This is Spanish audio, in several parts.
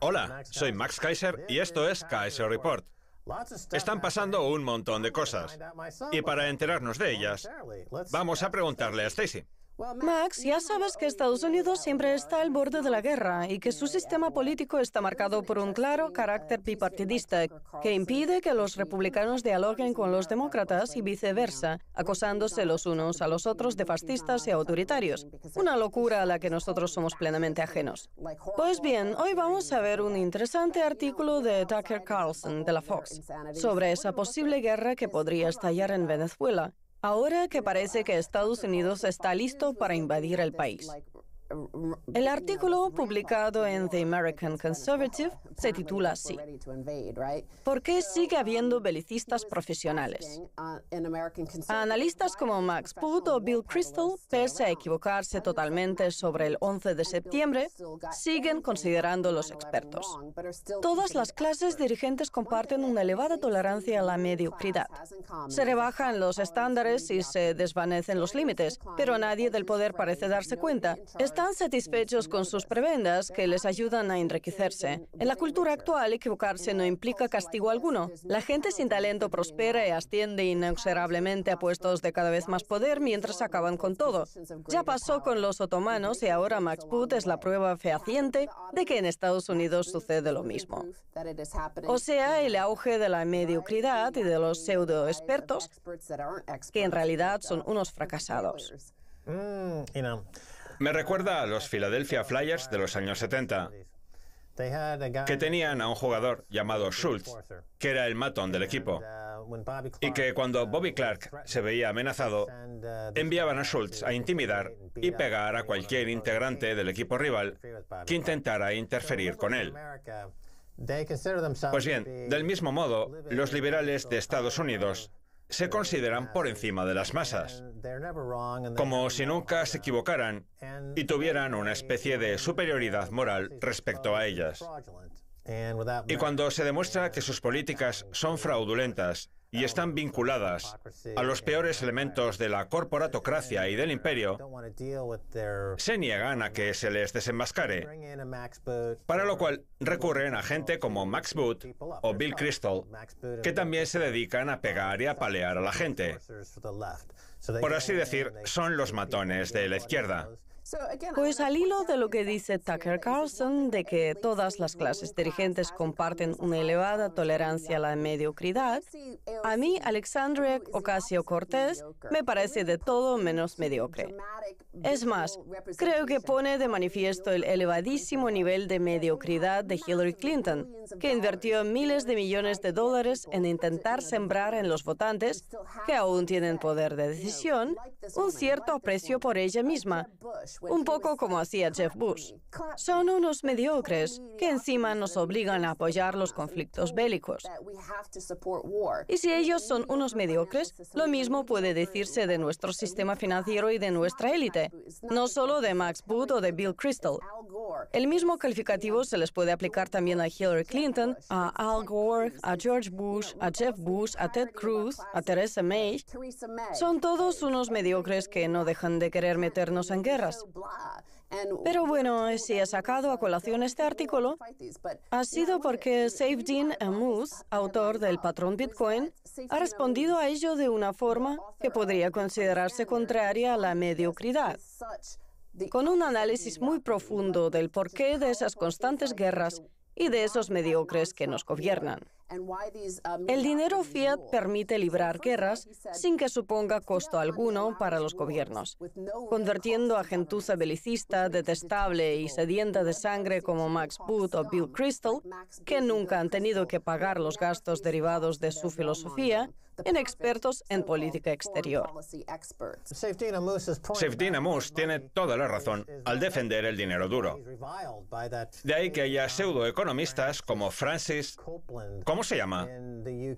Hola, soy Max Kaiser y esto es Kaiser Report. Están pasando un montón de cosas. Y para enterarnos de ellas, vamos a preguntarle a Stacy. Max, ya sabes que Estados Unidos siempre está al borde de la guerra y que su sistema político está marcado por un claro carácter bipartidista que impide que los republicanos dialoguen con los demócratas y viceversa, acosándose los unos a los otros de fascistas y autoritarios. Una locura a la que nosotros somos plenamente ajenos. Pues bien, hoy vamos a ver un interesante artículo de Tucker Carlson de la Fox sobre esa posible guerra que podría estallar en Venezuela Ahora que parece que Estados Unidos está listo para invadir el país. El artículo publicado en The American Conservative se titula así. ¿Por qué sigue habiendo belicistas profesionales? analistas como Max Put o Bill Crystal, pese a equivocarse totalmente sobre el 11 de septiembre, siguen considerando los expertos. Todas las clases dirigentes comparten una elevada tolerancia a la mediocridad. Se rebajan los estándares y se desvanecen los límites, pero nadie del poder parece darse cuenta. Están satisfechos con sus prebendas que les ayudan a enriquecerse. En la cultura actual, equivocarse no implica castigo alguno. La gente sin talento prospera y asciende inexorablemente a puestos de cada vez más poder mientras acaban con todo. Ya pasó con los otomanos y ahora Max Put es la prueba fehaciente de que en Estados Unidos sucede lo mismo. O sea, el auge de la mediocridad y de los pseudo expertos, que en realidad son unos fracasados. Mm, me recuerda a los Philadelphia Flyers de los años 70, que tenían a un jugador llamado Schultz, que era el matón del equipo, y que cuando Bobby Clark se veía amenazado, enviaban a Schultz a intimidar y pegar a cualquier integrante del equipo rival que intentara interferir con él. Pues bien, del mismo modo, los liberales de Estados Unidos se consideran por encima de las masas, como si nunca se equivocaran y tuvieran una especie de superioridad moral respecto a ellas. Y cuando se demuestra que sus políticas son fraudulentas y están vinculadas a los peores elementos de la corporatocracia y del imperio, se niegan a que se les desenmascare, para lo cual recurren a gente como Max Boot o Bill Crystal, que también se dedican a pegar y apalear a la gente. Por así decir, son los matones de la izquierda. Pues al hilo de lo que dice Tucker Carlson, de que todas las clases dirigentes comparten una elevada tolerancia a la mediocridad, a mí Alexandria Ocasio cortez me parece de todo menos mediocre. Es más, creo que pone de manifiesto el elevadísimo nivel de mediocridad de Hillary Clinton, que invirtió miles de millones de dólares en intentar sembrar en los votantes, que aún tienen poder de decisión, un cierto aprecio por ella misma un poco como hacía Jeff Bush. Son unos mediocres que encima nos obligan a apoyar los conflictos bélicos. Y si ellos son unos mediocres, lo mismo puede decirse de nuestro sistema financiero y de nuestra élite, no solo de Max Boot o de Bill Crystal. El mismo calificativo se les puede aplicar también a Hillary Clinton, a Al Gore, a George Bush, a Jeff Bush, a Ted Cruz, a Theresa May. Son todos unos mediocres que no dejan de querer meternos en guerras. Pero bueno, si he sacado a colación este artículo, ha sido porque Dean Amuth, autor del patrón Bitcoin, ha respondido a ello de una forma que podría considerarse contraria a la mediocridad con un análisis muy profundo del porqué de esas constantes guerras y de esos mediocres que nos gobiernan. Uh, el dinero fiat permite librar guerras sin que suponga costo alguno para los gobiernos, convirtiendo a gentuza belicista, detestable y sedienta de sangre como Max Boot o Bill Crystal, que nunca han tenido que pagar los gastos derivados de su filosofía, en expertos en política exterior. Sheftina Moose tiene toda la razón al defender el dinero duro. De ahí que haya pseudoeconomistas como Francis, ¿Cómo se llama?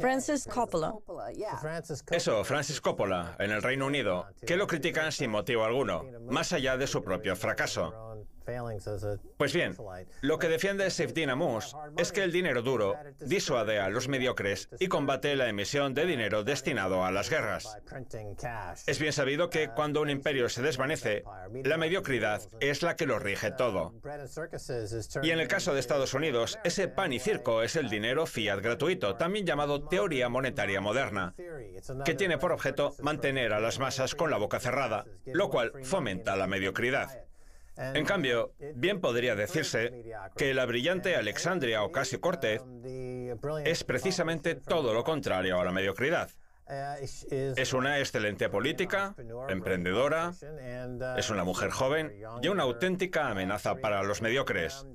Francis Coppola. Eso, Francis Coppola, en el Reino Unido, que lo critican sin motivo alguno, más allá de su propio fracaso. Pues bien, lo que defiende Safe Amus es que el dinero duro disuade a los mediocres y combate la emisión de dinero destinado a las guerras. Es bien sabido que cuando un imperio se desvanece, la mediocridad es la que lo rige todo. Y en el caso de Estados Unidos, ese pan y circo es el dinero fiat gratuito, también llamado teoría monetaria moderna, que tiene por objeto mantener a las masas con la boca cerrada, lo cual fomenta la mediocridad. En cambio, bien podría decirse que la brillante Alexandria Ocasio Cortez es precisamente todo lo contrario a la mediocridad. Es una excelente política, emprendedora, es una mujer joven y una auténtica amenaza para los mediocres.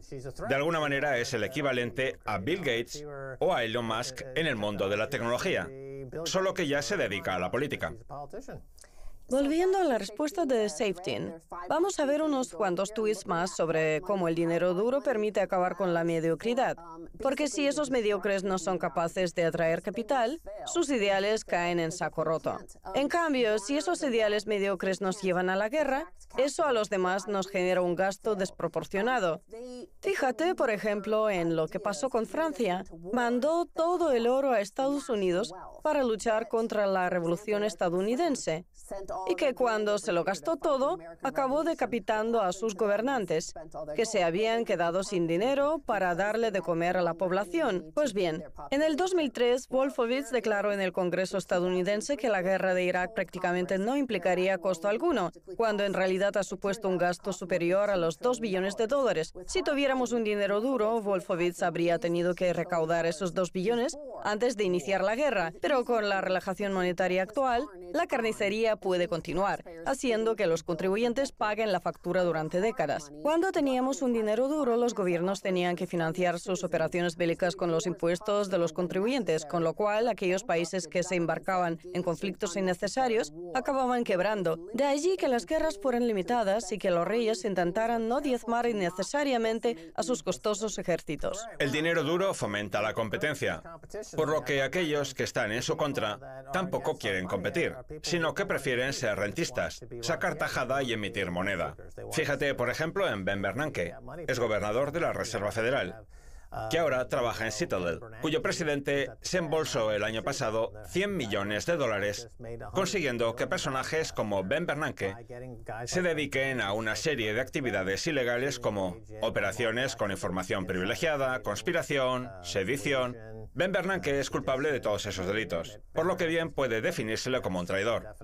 De alguna manera es el equivalente a Bill Gates o a Elon Musk en el mundo de la tecnología, solo que ya se dedica a la política. Volviendo a la respuesta de Safety, vamos a ver unos cuantos tweets más sobre cómo el dinero duro permite acabar con la mediocridad. Porque si esos mediocres no son capaces de atraer capital, sus ideales caen en saco roto. En cambio, si esos ideales mediocres nos llevan a la guerra, eso a los demás nos genera un gasto desproporcionado. Fíjate, por ejemplo, en lo que pasó con Francia. Mandó todo el oro a Estados Unidos para luchar contra la revolución estadounidense y que cuando se lo gastó todo, acabó decapitando a sus gobernantes, que se habían quedado sin dinero para darle de comer a la población. Pues bien, en el 2003, Wolfowitz declaró en el Congreso estadounidense que la guerra de Irak prácticamente no implicaría costo alguno, cuando en realidad ha supuesto un gasto superior a los 2 billones de dólares. Si tuviéramos un dinero duro, Wolfowitz habría tenido que recaudar esos 2 billones antes de iniciar la guerra, pero con la relajación monetaria actual, la carnicería puede continuar, haciendo que los contribuyentes paguen la factura durante décadas. Cuando teníamos un dinero duro, los gobiernos tenían que financiar sus operaciones bélicas con los impuestos de los contribuyentes, con lo cual aquellos países que se embarcaban en conflictos innecesarios acababan quebrando. De allí que las guerras fueran limitadas y que los reyes intentaran no diezmar innecesariamente a sus costosos ejércitos. El dinero duro fomenta la competencia, por lo que aquellos que están en su contra tampoco quieren competir sino que prefieren ser rentistas, sacar tajada y emitir moneda. Fíjate, por ejemplo, en Ben Bernanke, es gobernador de la Reserva Federal que ahora trabaja en Citadel, cuyo presidente se embolsó el año pasado 100 millones de dólares, consiguiendo que personajes como Ben Bernanke se dediquen a una serie de actividades ilegales como operaciones con información privilegiada, conspiración, sedición. Ben Bernanke es culpable de todos esos delitos, por lo que bien puede definírsele como un traidor.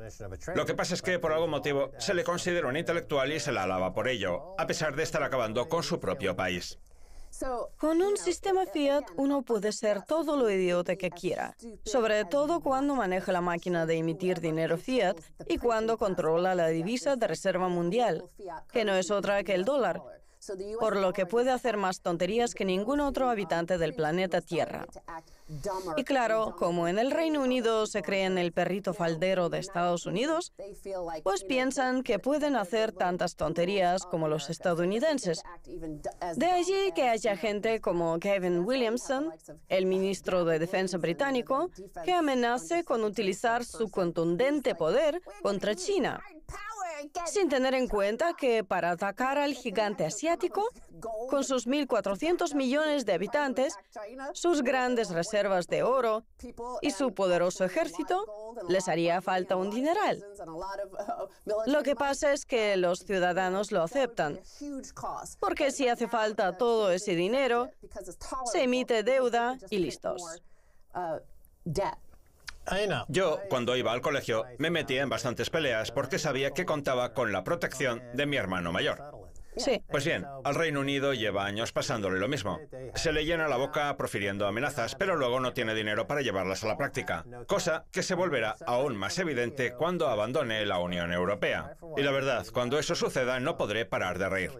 Lo que pasa es que por algún motivo se le considera un intelectual y se la alaba por ello, a pesar de estar acabando con su propio país. Con un sistema Fiat uno puede ser todo lo idiota que quiera, sobre todo cuando maneja la máquina de emitir dinero Fiat y cuando controla la divisa de reserva mundial, que no es otra que el dólar, por lo que puede hacer más tonterías que ningún otro habitante del planeta Tierra. Y claro, como en el Reino Unido se creen el perrito faldero de Estados Unidos, pues piensan que pueden hacer tantas tonterías como los estadounidenses. De allí que haya gente como Kevin Williamson, el ministro de Defensa británico, que amenace con utilizar su contundente poder contra China, sin tener en cuenta que para atacar al gigante asiático, con sus 1.400 millones de habitantes, sus grandes reservas, reservas de oro y su poderoso ejército, les haría falta un dineral. Lo que pasa es que los ciudadanos lo aceptan, porque si hace falta todo ese dinero, se emite deuda y listos. Yo, cuando iba al colegio, me metía en bastantes peleas porque sabía que contaba con la protección de mi hermano mayor. Pues bien, al Reino Unido lleva años pasándole lo mismo. Se le llena la boca profiriendo amenazas, pero luego no tiene dinero para llevarlas a la práctica, cosa que se volverá aún más evidente cuando abandone la Unión Europea. Y la verdad, cuando eso suceda no podré parar de reír.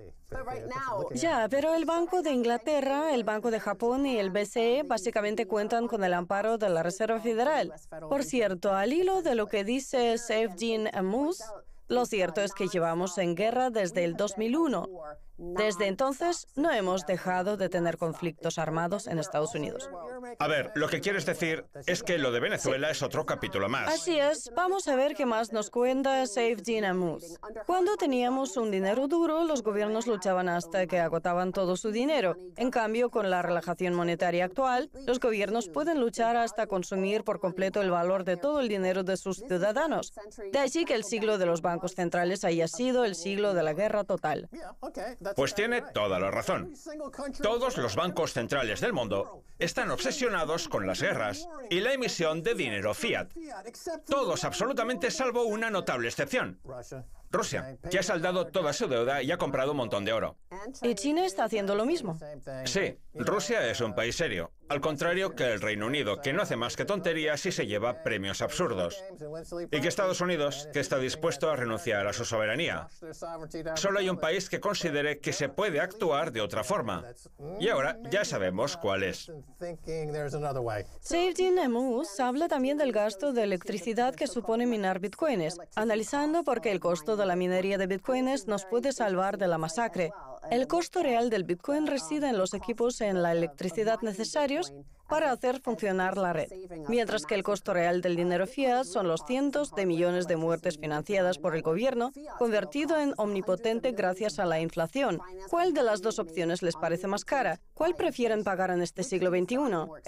Ya, pero el Banco de Inglaterra, el Banco de Japón y el BCE básicamente cuentan con el amparo de la Reserva Federal. Por cierto, al hilo de lo que dice Jean Amos, lo cierto es que llevamos en guerra desde el 2001. Desde entonces no hemos dejado de tener conflictos armados en Estados Unidos. A ver, lo que quieres decir es que lo de Venezuela es otro capítulo más. Así es, vamos a ver qué más nos cuenta Safe Gina Cuando teníamos un dinero duro, los gobiernos luchaban hasta que agotaban todo su dinero. En cambio, con la relajación monetaria actual, los gobiernos pueden luchar hasta consumir por completo el valor de todo el dinero de sus ciudadanos. De allí que el siglo de los bancos centrales haya sido el siglo de la guerra total. Pues tiene toda la razón. Todos los bancos centrales del mundo están obsesionados con las guerras y la emisión de dinero fiat. Todos absolutamente salvo una notable excepción. Rusia, que ha saldado toda su deuda y ha comprado un montón de oro. Y China está haciendo lo mismo. Sí, Rusia es un país serio. Al contrario que el Reino Unido, que no hace más que tonterías y se lleva premios absurdos. Y que Estados Unidos, que está dispuesto a renunciar a su soberanía. Solo hay un país que considere que se puede actuar de otra forma. Y ahora ya sabemos cuál es. Save Dinamus habla también del gasto de electricidad que supone minar bitcoins, analizando por qué el costo de la minería de bitcoins nos puede salvar de la masacre. El costo real del Bitcoin reside en los equipos en la electricidad necesarios para hacer funcionar la red, mientras que el costo real del dinero fiat son los cientos de millones de muertes financiadas por el gobierno, convertido en omnipotente gracias a la inflación. ¿Cuál de las dos opciones les parece más cara? ¿Cuál prefieren pagar en este siglo XXI?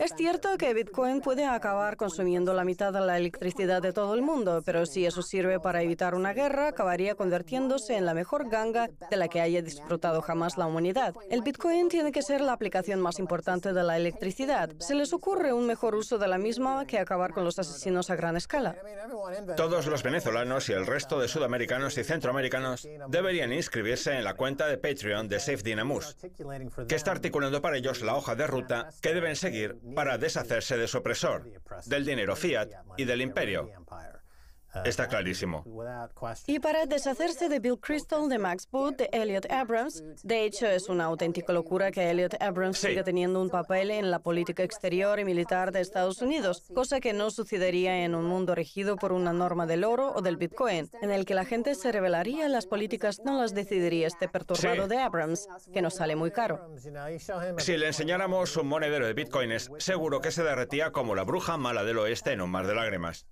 Es cierto que Bitcoin puede acabar consumiendo la mitad de la electricidad de todo el mundo, pero si eso sirve para evitar una guerra, acabaría convirtiéndose en la mejor ganga de la que haya disfrutado jamás la humanidad. El Bitcoin tiene que ser la aplicación más importante de la electricidad les ocurre un mejor uso de la misma que acabar con los asesinos a gran escala. Todos los venezolanos y el resto de sudamericanos y centroamericanos deberían inscribirse en la cuenta de Patreon de Safe Dynamus, que está articulando para ellos la hoja de ruta que deben seguir para deshacerse de su opresor, del dinero fiat y del imperio. Está clarísimo. Y para deshacerse de Bill Crystal, de Max Boot, de Elliot Abrams, de hecho es una auténtica locura que Elliot Abrams siga teniendo un papel en la política exterior y militar de Estados Unidos, cosa que no sucedería en un mundo regido por una norma del oro o del Bitcoin, en el que la gente se rebelaría, las políticas no las decidiría este perturbado de Abrams, que nos sale muy caro. Si le enseñáramos un monedero de Bitcoins, seguro que se derretía como la bruja mala del oeste en un mar de lágrimas.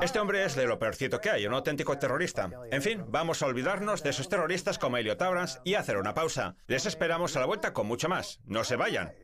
Este hombre es de lo peorcito que hay, un auténtico terrorista. En fin, vamos a olvidarnos de esos terroristas como Elliot Abrams y hacer una pausa. Les esperamos a la vuelta con mucho más. No se vayan.